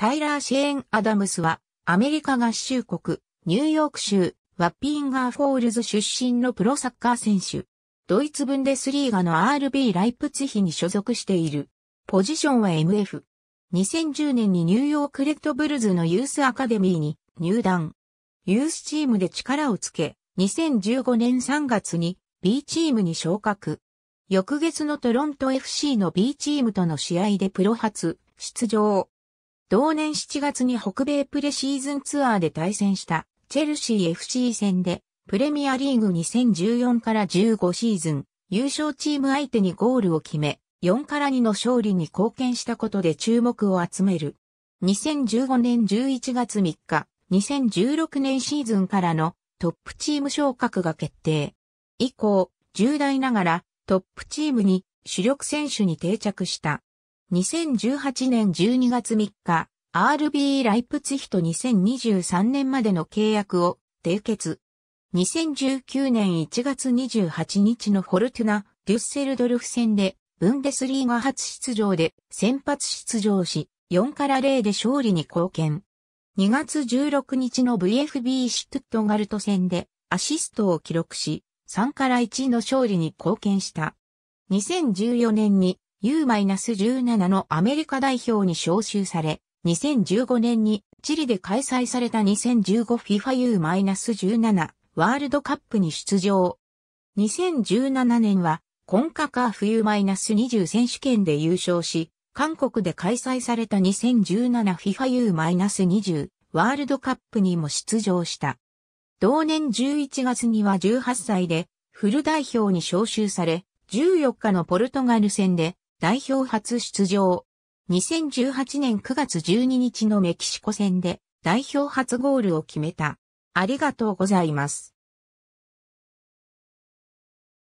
タイラー・シェーン・アダムスは、アメリカ合衆国、ニューヨーク州、ワッピンガー・フォールズ出身のプロサッカー選手。ドイツブンデスリーガの RB ライプツヒに所属している。ポジションは MF。2010年にニューヨークレッドブルズのユースアカデミーに入団。ユースチームで力をつけ、2015年3月に B チームに昇格。翌月のトロント FC の B チームとの試合でプロ初出場。同年7月に北米プレシーズンツアーで対戦したチェルシー FC 戦でプレミアリーグ2014から15シーズン優勝チーム相手にゴールを決め4から2の勝利に貢献したことで注目を集める。2015年11月3日、2016年シーズンからのトップチーム昇格が決定。以降、重大ながらトップチームに主力選手に定着した。2018年12月3日、RB ライプツヒと2023年までの契約を締結。2019年1月28日のフォルトゥナ・デュッセルドルフ戦で、ブンデスリーガ初出場で先発出場し、4から0で勝利に貢献。2月16日の VFB シュトゥットガルト戦でアシストを記録し、3から1の勝利に貢献した。2014年に U-17 のアメリカ代表に招集され、2015年にチリで開催された 2015FIFAU-17 ワールドカップに出場。2017年は、コンカカーフ U-20 選手権で優勝し、韓国で開催された 2017FIFAU-20 ワールドカップにも出場した。同年11月には18歳でフル代表に招集され、14日のポルトガル戦で代表初出場。2018年9月12日のメキシコ戦で代表初ゴールを決めた。ありがとうございます。